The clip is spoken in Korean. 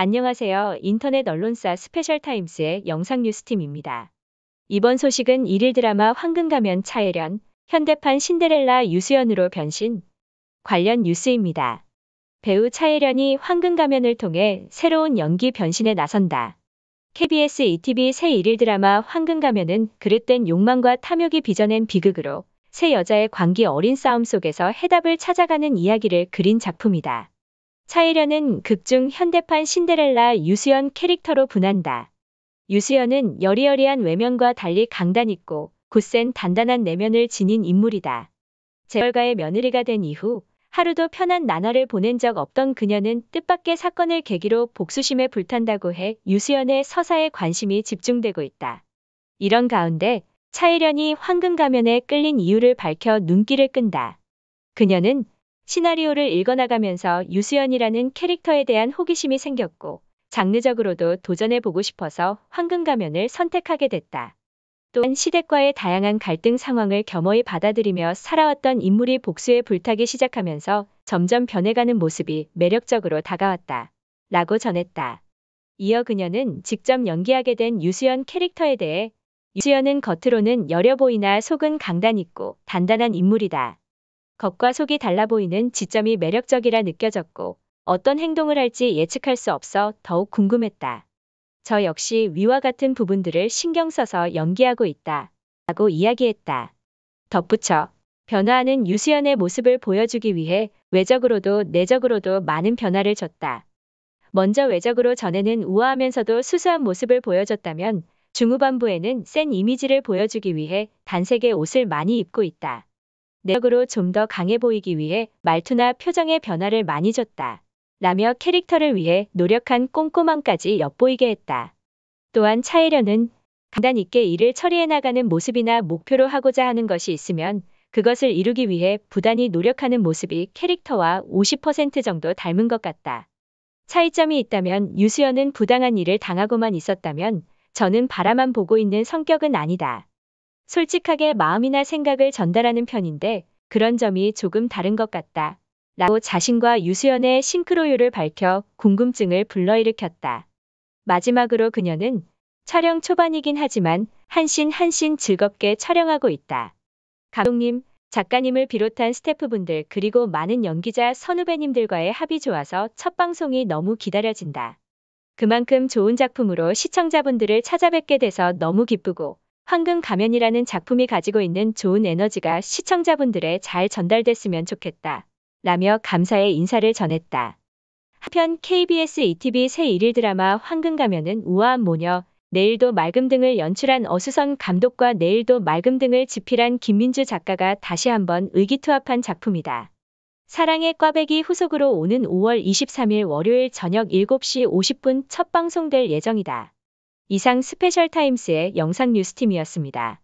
안녕하세요. 인터넷 언론사 스페셜타임스의 영상뉴스팀입니다. 이번 소식은 1일 드라마 황금가면 차혜련, 현대판 신데렐라 유수연으로 변신 관련 뉴스입니다. 배우 차혜련이 황금가면을 통해 새로운 연기 변신에 나선다. KBS ETV 새 1일 드라마 황금가면은 그릇된 욕망과 탐욕이 빚어낸 비극으로 새 여자의 광기 어린 싸움 속에서 해답을 찾아가는 이야기를 그린 작품이다. 차이련은 극중 현대판 신데렐라 유수연 캐릭터로 분한다. 유수연은 여리여리한 외면과 달리 강단 있고 굳센 단단한 내면을 지닌 인물이다. 재벌가의 며느리가 된 이후 하루도 편한 나날을 보낸 적 없던 그녀는 뜻밖의 사건을 계기로 복수심에 불탄다고 해 유수연의 서사에 관심이 집중되고 있다. 이런 가운데 차이련이 황금 가면에 끌린 이유를 밝혀 눈길을 끈다. 그녀는 시나리오를 읽어나가면서 유수연이라는 캐릭터에 대한 호기심이 생겼고 장르적으로도 도전해보고 싶어서 황금가면을 선택하게 됐다. 또한 시댁과의 다양한 갈등 상황을 겸허히 받아들이며 살아왔던 인물이 복수에 불타기 시작하면서 점점 변해가는 모습이 매력적으로 다가왔다. 라고 전했다. 이어 그녀는 직접 연기하게 된 유수연 캐릭터에 대해 유수연은 겉으로는 여려 보이나 속은 강단 있고 단단한 인물이다. 겉과 속이 달라 보이는 지점이 매력적이라 느껴졌고 어떤 행동을 할지 예측할 수 없어 더욱 궁금했다. 저 역시 위와 같은 부분들을 신경 써서 연기하고 있다. 라고 이야기했다. 덧붙여 변화하는 유수연의 모습을 보여주기 위해 외적으로도 내적으로도 많은 변화를 줬다. 먼저 외적으로 전에는 우아하면서도 수수한 모습을 보여줬다면 중후반부에는 센 이미지를 보여주기 위해 단색의 옷을 많이 입고 있다. 내역으로좀더 강해 보이기 위해 말투나 표정의 변화를 많이 줬다. 라며 캐릭터를 위해 노력한 꼼꼼함까지 엿보이게 했다. 또한 차이련은 간단 있게 일을 처리해 나가는 모습이나 목표로 하고자 하는 것이 있으면 그것을 이루기 위해 부단히 노력하는 모습이 캐릭터와 50% 정도 닮은 것 같다. 차이점이 있다면 유수연은 부당한 일을 당하고만 있었다면 저는 바라만 보고 있는 성격은 아니다. 솔직하게 마음이나 생각을 전달하는 편인데 그런 점이 조금 다른 것 같다. 라고 자신과 유수연의 싱크로율을 밝혀 궁금증을 불러일으켰다. 마지막으로 그녀는 촬영 초반이긴 하지만 한신 한신 즐겁게 촬영하고 있다. 감독님, 작가님을 비롯한 스태프분들 그리고 많은 연기자 선후배님들과의 합이 좋아서 첫 방송이 너무 기다려진다. 그만큼 좋은 작품으로 시청자분들을 찾아뵙게 돼서 너무 기쁘고 황금 가면이라는 작품이 가지고 있는 좋은 에너지가 시청자분들의잘 전달됐으면 좋겠다. 라며 감사의 인사를 전했다. 한편 KBS ETV 새 1일 드라마 황금 가면은 우아한 모녀, 내일도 맑음 등을 연출한 어수선 감독과 내일도 맑음 등을 집필한 김민주 작가가 다시 한번 의기투합한 작품이다. 사랑의 꽈배기 후속으로 오는 5월 23일 월요일 저녁 7시 50분 첫 방송될 예정이다. 이상 스페셜 타임스의 영상 뉴스팀이었습니다.